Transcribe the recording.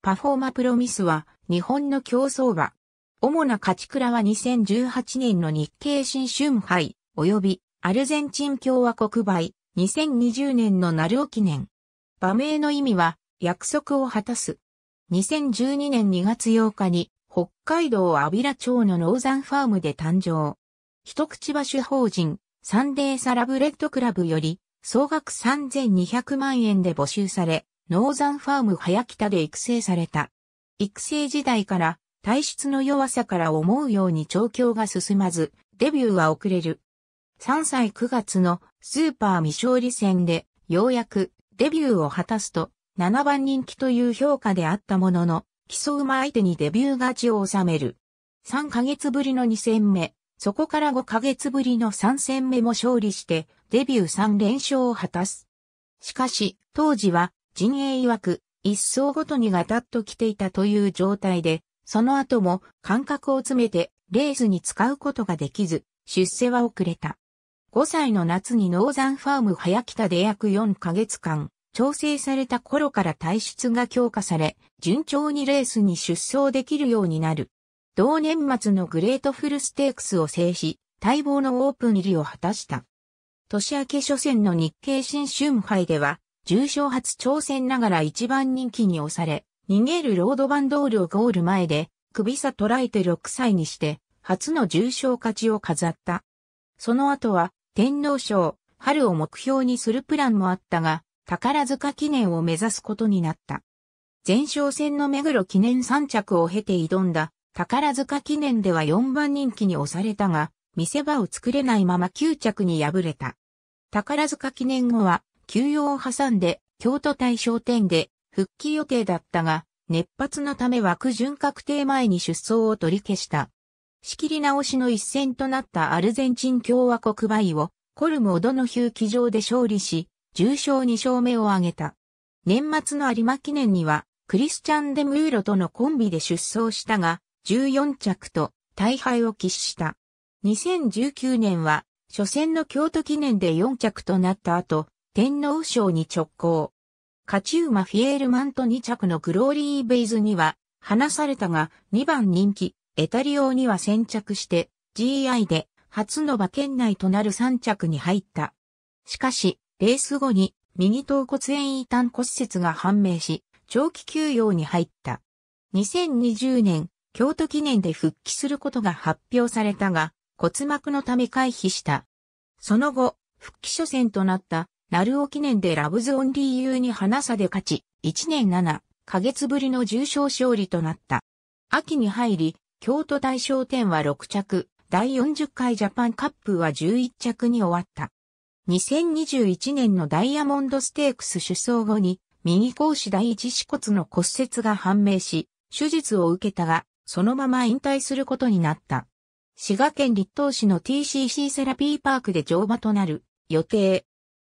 パフォーマプロミスは日本の競争馬。主な勝ち倉は2018年の日経新春杯及びアルゼンチン共和国杯2020年のナルオ記念。馬名の意味は約束を果たす。2012年2月8日に北海道阿平町のノーザンファームで誕生。一口馬主法人サンデーサラブレッドクラブより総額3200万円で募集され、ノーザンファーム早北で育成された。育成時代から体質の弱さから思うように調教が進まず、デビューは遅れる。3歳9月のスーパー未勝利戦で、ようやくデビューを果たすと、7番人気という評価であったものの、競う馬相手にデビュー勝ちを収める。3ヶ月ぶりの2戦目、そこから5ヶ月ぶりの3戦目も勝利して、デビュー3連勝を果たす。しかし、当時は陣営曰く、一層ごとにガタッと来ていたという状態で、その後も感覚を詰めてレースに使うことができず、出世は遅れた。5歳の夏にノーザンファーム早北で約4ヶ月間、調整された頃から体質が強化され、順調にレースに出走できるようになる。同年末のグレートフルステークスを制し、待望のオープン入りを果たした。年明け初戦の日経新春杯では、重賞初挑戦ながら一番人気に押され、逃げるロードバンドールをゴール前で、首差捉えて6歳にして、初の重賞勝ちを飾った。その後は、天皇賞、春を目標にするプランもあったが、宝塚記念を目指すことになった。前哨戦の目黒記念3着を経て挑んだ、宝塚記念では4番人気に押されたが、見せ場を作れないまま9着に敗れた。宝塚記念後は、休養を挟んで、京都大商店で復帰予定だったが、熱発のため枠順確定前に出走を取り消した。仕切り直しの一戦となったアルゼンチン共和国バイを、コルモオドのヒュー騎乗で勝利し、重賞2勝目を挙げた。年末の有馬記念には、クリスチャン・デ・ムーロとのコンビで出走したが、14着と大敗を喫した。2019年は、初戦の京都記念で4着となった後、天皇賞に直行。カチウマフィエールマント2着のグローリーベイズには、離されたが2番人気、エタリオには先着して、GI で初の馬圏内となる3着に入った。しかし、レース後に右頭骨炎異端骨折が判明し、長期休養に入った。2020年、京都記念で復帰することが発表されたが、骨膜のため回避した。その後、復帰初戦となったナルオ記念でラブズオンリーユーに花差で勝ち、1年7ヶ月ぶりの重賞勝利となった。秋に入り、京都大賞典は6着、第40回ジャパンカップは11着に終わった。2021年のダイヤモンドステークス出走後に、右講師第一子骨の骨折が判明し、手術を受けたが、そのまま引退することになった。滋賀県立東市の TCC セラピーパークで乗馬となる予定、